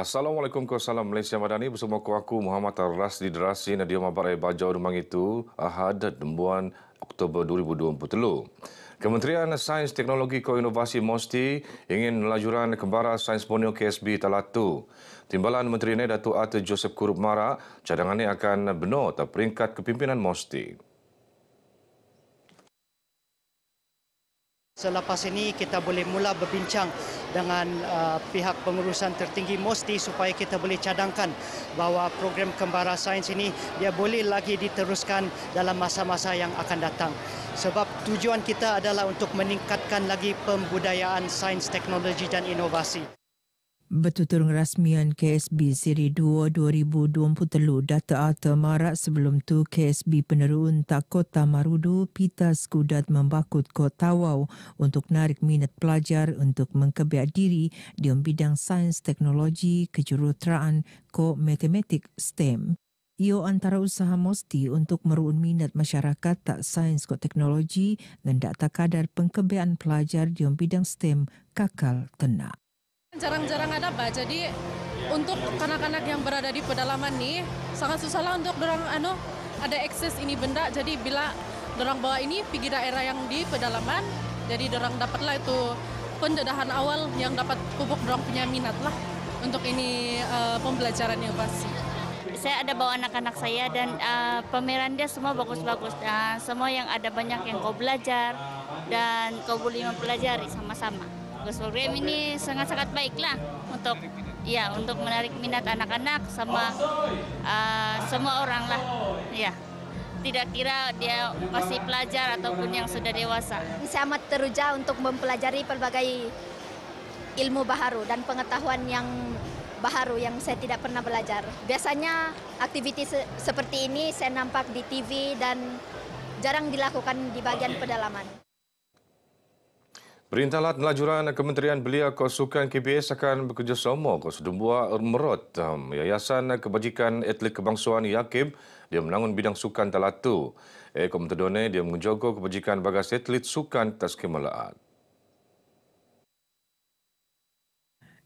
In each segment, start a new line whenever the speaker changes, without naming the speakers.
Assalamualaikum ke salam Malaysia Madani bersama aku, aku Muhammad Rasdi Derasi, Nadia Mabarai Bajau Rumang itu Ahad Dembuan Oktober 2023. Kementerian Sains Teknologi Ko Inovasi Mosti ingin melajuran kembara Sains Borneo KSB Talatu. Timbalan Menteri Negeri Datuk Joseph Kurup Mara cadangannya akan benar peringkat kepimpinan Mosti.
Selepas ini kita boleh mula berbincang dengan uh, pihak pengurusan tertinggi MOSTI supaya kita boleh cadangkan bahawa program kembara sains ini dia boleh lagi diteruskan dalam masa-masa yang akan datang. Sebab tujuan kita adalah untuk meningkatkan lagi pembudayaan sains, teknologi dan inovasi. Bertuturung rasmian KSB Siri 2 2023, Data atau Marak sebelum tu KSB penerun tak Kota Marudu, Pita Skudat membakut Kota Tawau untuk narik minat pelajar untuk mengkebiak diri di bidang sains teknologi kejuruteraan ko matematik STEM. Ia antara usaha mesti untuk meruun minat masyarakat tak sains ko teknologi dan data kadar pengkebiaan pelajar di bidang STEM kakal kena.
jarang-jarang ada pak jadi untuk anak-anak yang berada di pedalaman nih
sangat susah lah untuk dorong ano ada akses ini benda jadi bila dorong bawa ini pergi daerah yang di pedalaman jadi dorong dapatlah itu pendedahan awal yang dapat pupuk dorong punya minat lah untuk ini uh, eh, pembelajarannya pasti. Saya ada bawa anak-anak saya dan uh, pameran dia semua bagus-bagus. Uh, semua yang ada banyak yang kau belajar dan kau boleh mempelajari sama-sama. Gus program ini sangat-sangat baiklah untuk ya untuk menarik minat anak-anak sama uh, semua orang lah ya tidak kira dia masih pelajar ataupun yang sudah dewasa Saya amat teruja untuk mempelajari pelbagai ilmu baharu dan pengetahuan yang baharu yang saya tidak pernah belajar biasanya aktivitas se seperti ini saya nampak di TV dan jarang dilakukan di bagian pedalaman
Perintah Lat Melajuran Kementerian Belia Kosukan KBS akan bekerjasama ke Sedumbua Merot um, Yayasan Kebajikan Atlet Kebangsaan Yakib dia menangun bidang sukan Talatu. Eh, Komentar Dona dia menjaga kebajikan bagas atlet sukan Tazkim Melaat.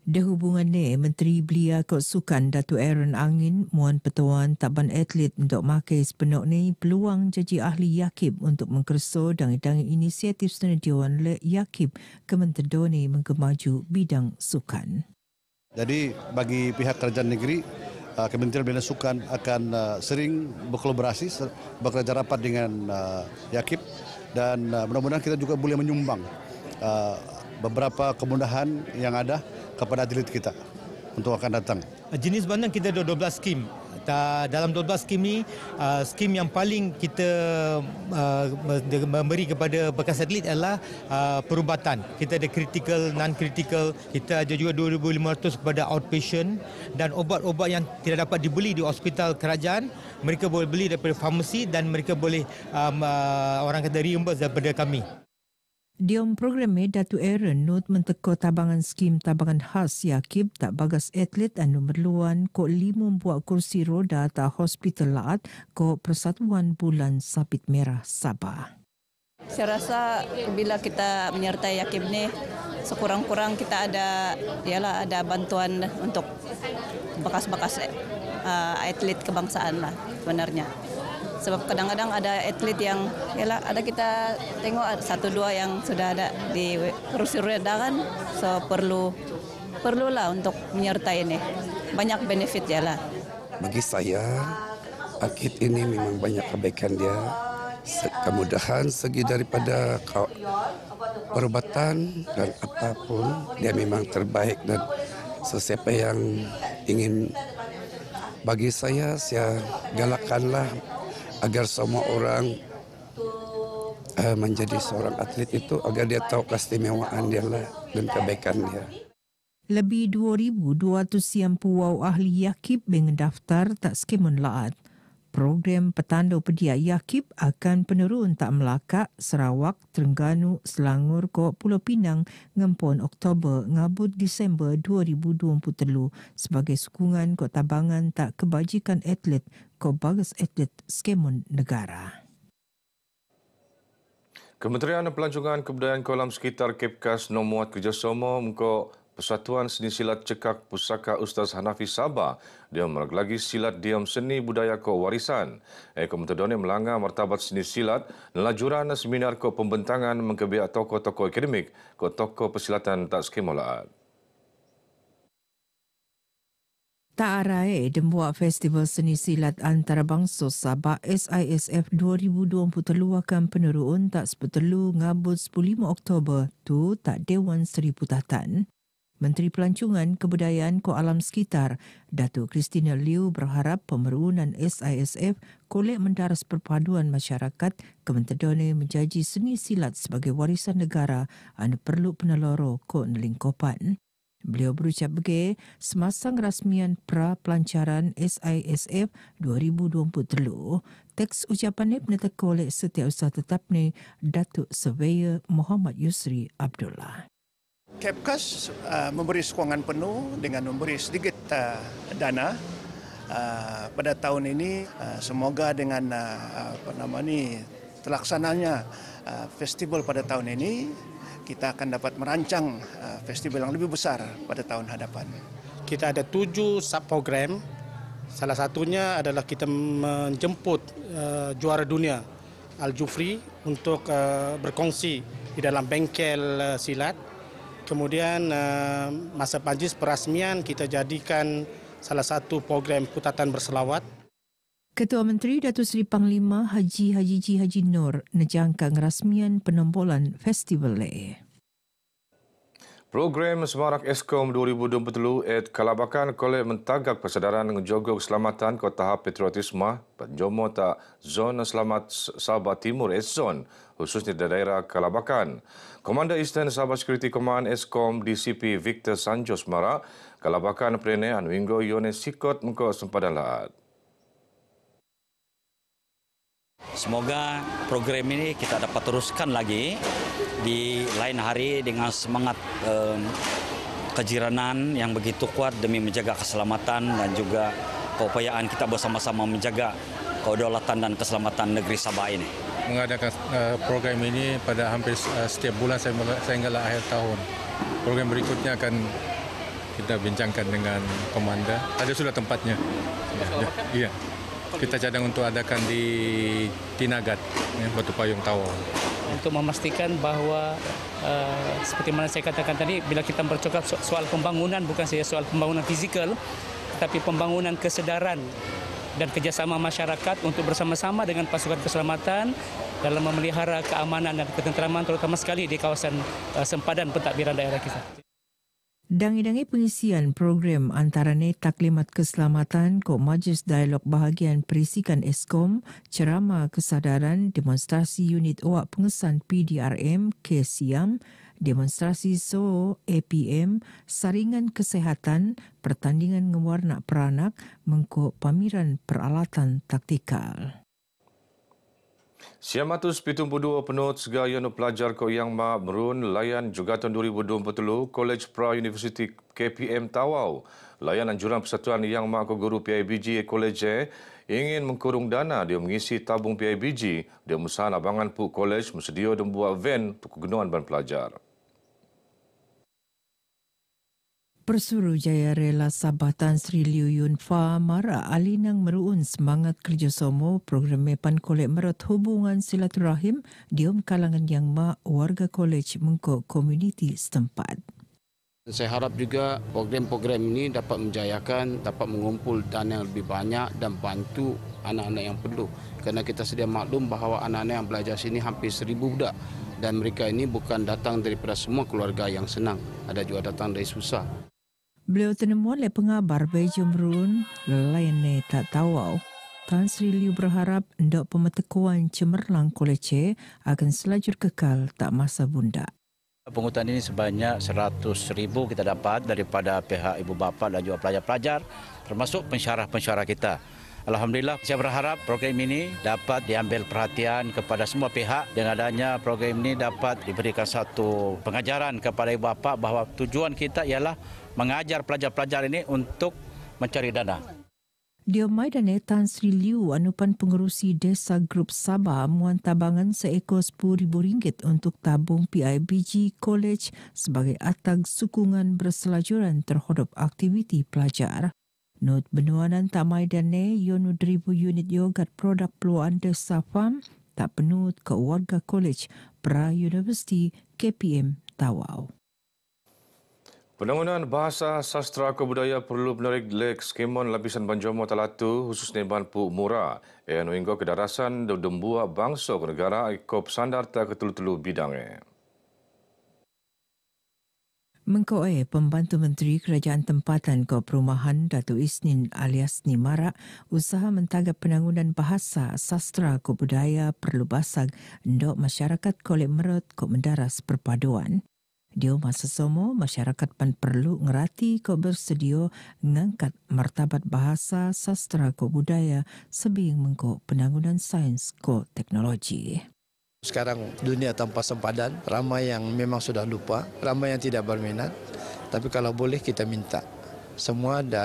Di hubungan ni, Menteri Belia Kod Sukan Datuk Aaron Angin muan petuan taban atlet untuk makai sepenuh ni peluang jaji ahli Yakib untuk mengkerso dangi-dangi inisiatif senadiawan le Yakib kementerian ni mengkemaju bidang sukan.
Jadi bagi pihak kerajaan negeri, uh, Kementerian Belia Sukan akan uh, sering berkolaborasi, bekerja rapat dengan uh, Yakib dan mudah-mudahan kita juga boleh menyumbang beberapa kemudahan yang ada kepada atlet kita untuk akan datang.
Jenis bandang kita ada 12 skim. Dalam 12 skim ini, uh, skim yang paling kita uh, memberi kepada bekas atlet adalah uh, perubatan. Kita ada critical, non-critical, kita ada juga 2,500 kepada outpatient dan obat-obat yang tidak dapat dibeli di hospital kerajaan, mereka boleh beli daripada farmasi dan mereka boleh um, orang kata reimburse daripada kami. Diom programe Datu Aaron nut menteko tabangan skim tabangan khas Yakib tak bagas atlet anu merluan ko limu buat kursi roda ta hospital laat ko persatuan bulan sapit merah Sabah. Saya rasa bila kita menyertai Yakib ni sekurang-kurang kita ada ialah ada bantuan untuk bekas-bekas uh, atlet kebangsaan lah sebenarnya sebab kadang-kadang ada atlet yang yalah, ada kita tengok satu dua yang sudah ada di kursi roda kan so perlu perlu lah untuk menyertai ini banyak benefit ya lah
bagi saya Akit ini memang banyak kebaikan dia kemudahan segi daripada perubatan dan apapun dia memang terbaik dan sesiapa yang ingin bagi saya saya galakkanlah agar semua orang uh, menjadi seorang atlet itu agar dia tahu keistimewaan dia lah dan kebaikan dia.
Lebih 2,200 siampu wau ahli yakib mendaftar tak skimun laat program petanda pedia Yakib akan penurun tak Melaka, Sarawak, Terengganu, Selangor ke Pulau Pinang ngempon Oktober ngabut Disember 2023 sebagai sokongan ke tabangan tak kebajikan atlet ke bagus atlet skemon negara.
Kementerian Pelancongan Kebudayaan Kolam Sekitar Kepkas Nomuat Kerjasama mengkau Persatuan Seni Silat Cekak Pusaka Ustaz Hanafi Sabah dia lagi silat diam seni budaya ko warisan. Eko eh, Mentedone melanga martabat seni silat nelajuran seminar ko pembentangan mengkebiak toko-toko akademik ko toko persilatan tak skimolaat.
Tak arai dembuak Festival Seni Silat Antarabangsa Sabah SISF 2020 terluahkan peneruun tak sepetelu ngabut 15 Oktober tu tak Dewan Seri Putatan. Menteri Pelancongan, Kebudayaan, Koalam Sekitar, Datuk Christina Liu berharap pemerunan SISF kolek mendaras perpaduan masyarakat Kementerdone menjaji seni silat sebagai warisan negara anda perlu peneloro ko nelingkopan. Beliau berucap bege semasa rasmian pra-pelancaran SISF 2020 telu. Teks ucapan ini penetak kolek setiausaha tetap ni Datuk Surveyor Muhammad Yusri Abdullah. Kepkas uh, memberi sokongan penuh dengan memberi sedikit uh, dana uh, pada tahun ini semoga dengan uh, apa nama ni terlaksananya festival pada tahun ini kita akan dapat merancang festival yang lebih besar
pada tahun hadapan. Kita ada tujuh subprogram. Salah satunya adalah kita menjemput uh, juara dunia Al Jufri untuk uh, berkongsi di dalam bengkel uh, silat. Kemudian eh, masa Panjis perasmian kita jadikan salah satu program putatan berselawat.
Ketua Menteri Datuk Seri Panglima Haji Haji Ji Haji Nur menjangka ngerasmian penempolan Festival Leh. E.
Program Semarak Eskom 2023 at Kalabakan Kolej Mentagak Persedaran menjaga keselamatan kota tahap patriotisme penjomo zona selamat Sabah Timur Eson khususnya di daerah Kalabakan. Komander Eastern Sabah Security Command Eskom DCP Victor Sanjo Semara Kalabakan Perine Anwingo Yones Sikot Mengkau Sempadan Laat. Semoga program ini kita dapat
teruskan lagi di lain hari dengan semangat eh, kejiranan yang begitu kuat demi menjaga keselamatan dan juga keupayaan kita bersama-sama menjaga kedaulatan dan keselamatan negeri Sabah ini.
Mengadakan uh, program ini pada hampir uh, setiap bulan sehinggalah akhir tahun. Program berikutnya akan kita bincangkan dengan komanda. Ada sudah tempatnya. Ya, iya. Kita gitu. cadang untuk adakan di Tinagat, ya, Batu Payung Tawau.
untuk memastikan bahawa uh, seperti mana saya katakan tadi bila kita bercakap so- soal pembangunan bukan saja soal pembangunan fizikal tetapi pembangunan kesedaran dan kerjasama masyarakat untuk bersama-sama dengan pasukan keselamatan dalam memelihara keamanan dan ketenteraman terutama sekali di kawasan uh, sempadan pentadbiran daerah kita. Dangi-dangi pengisian program antaranya Taklimat Keselamatan Kok Majlis Dialog Bahagian Perisikan ESKOM, Ceramah Kesadaran, Demonstrasi Unit awak Pengesan PDRM, KSIAM, Demonstrasi SO, APM, Saringan Kesehatan, Pertandingan Ngewarna Peranak, mengko Pameran Peralatan Taktikal.
Siamatus Pitung Pudua Penut Sega Yono Pelajar Ko Yang Ma Merun Layan tahun 2020 College Pra University KPM Tawau Layan Anjuran Persatuan Yang Ma Ko Guru PIBG College ingin mengkurung dana dia mengisi tabung PIBG dia musan abangan pu College mesedio dan van van kegunaan ban pelajar.
Pesuruh Jaya Rela Sabatan Sri Liu Yun Fa Mara Alinang Meruun Semangat Kerjasama Program Mepan Kolej Merat Hubungan Silaturahim di Diom Kalangan Yang Ma Warga Kolej Mengko Komuniti Setempat.
Saya harap juga program-program ini dapat menjayakan, dapat mengumpul dana yang lebih banyak dan bantu anak-anak yang perlu. Kerana kita sedia maklum bahawa anak-anak yang belajar sini hampir seribu budak dan mereka ini bukan datang daripada semua keluarga yang senang. Ada juga datang dari susah.
Beliau tenemu oleh pengabar Bay Jumrun, lelain ni tak tahu. Tan Sri Liu berharap ndak pemetekuan cemerlang kolece akan selajur kekal tak masa bunda.
Pengutan ini sebanyak 100 ribu kita dapat daripada pihak ibu bapa dan juga pelajar-pelajar termasuk pensyarah-pensyarah kita. Alhamdulillah saya berharap program ini dapat diambil perhatian kepada semua pihak dengan adanya program ini dapat diberikan satu pengajaran kepada ibu bapa bahawa tujuan kita ialah mengajar pelajar-pelajar ini untuk mencari dana.
Dia dan Netan Sri Liu, anupan Pengerusi desa Grup Sabah, muan tabangan seekor RM10,000 untuk tabung PIBG College sebagai atag sukungan berselajuran terhadap aktiviti pelajar. Nut benuanan tamai dan ne, yonu deribu unit yogurt produk peluang desa farm, tak penut ke warga college pra-university KPM Tawau.
Pembangunan bahasa sastra kebudaya perlu menarik lek skemon lapisan banjomo talatu khususnya banpu murah yang menunggu kedarasan dan dembua bangsa ke negara ikut tak ketul telu bidangnya.
Mengkoe pembantu menteri kerajaan tempatan ke perumahan Datuk Isnin alias Nimara usaha mentaga penanggungan bahasa sastra kebudaya perlu basag untuk masyarakat kolek merot ke mendaras perpaduan. Dia masa semua masyarakat pan perlu ngerati ko bersedia mengangkat martabat bahasa sastra ko budaya sebiang mengko penanggunan sains ko teknologi.
Sekarang dunia tanpa sempadan, ramai yang memang sudah lupa, ramai yang tidak berminat. Tapi kalau boleh kita minta semua ada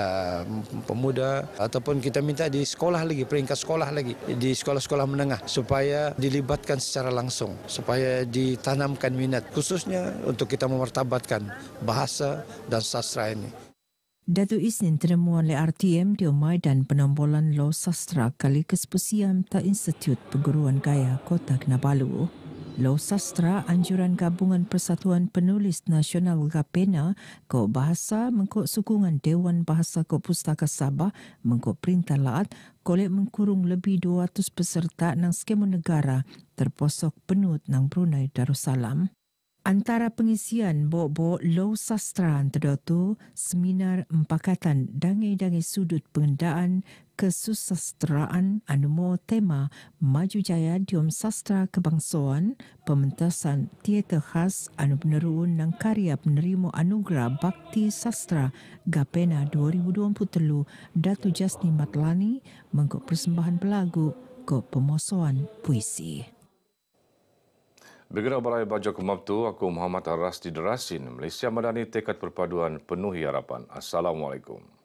pemuda ataupun kita minta di sekolah lagi peringkat sekolah lagi di sekolah-sekolah menengah supaya dilibatkan secara langsung supaya ditanamkan minat khususnya untuk kita memertabatkan bahasa dan sastra ini.
Datu Isnin terima oleh RTM di Omai dan penombolan Law Sastra kali kesepusian Ta Institut Perguruan Gaya Kota Kinabalu. Lau Sastra Anjuran Gabungan Persatuan Penulis Nasional Gapena kau bahasa mengkut sukungan Dewan Bahasa Kau Pustaka Sabah mengkut perintah laat kolek mengkurung lebih 200 peserta nang skema negara terposok penut nang Brunei Darussalam antara pengisian bobo low sastra antara seminar empakatan dange-dange sudut pengendaan kesusastraan anumo tema maju jaya diom sastra kebangsaan pementasan teater khas anu penerun nang karya penerima anugerah bakti sastra gapena 2023 datu jasni matlani mengkok persembahan pelagu ke pemosoan puisi
Begitulah Barai Bajak Mabtu, aku Muhammad Arrasti Derasin, Malaysia Madani Tekad Perpaduan Penuhi Harapan. Assalamualaikum.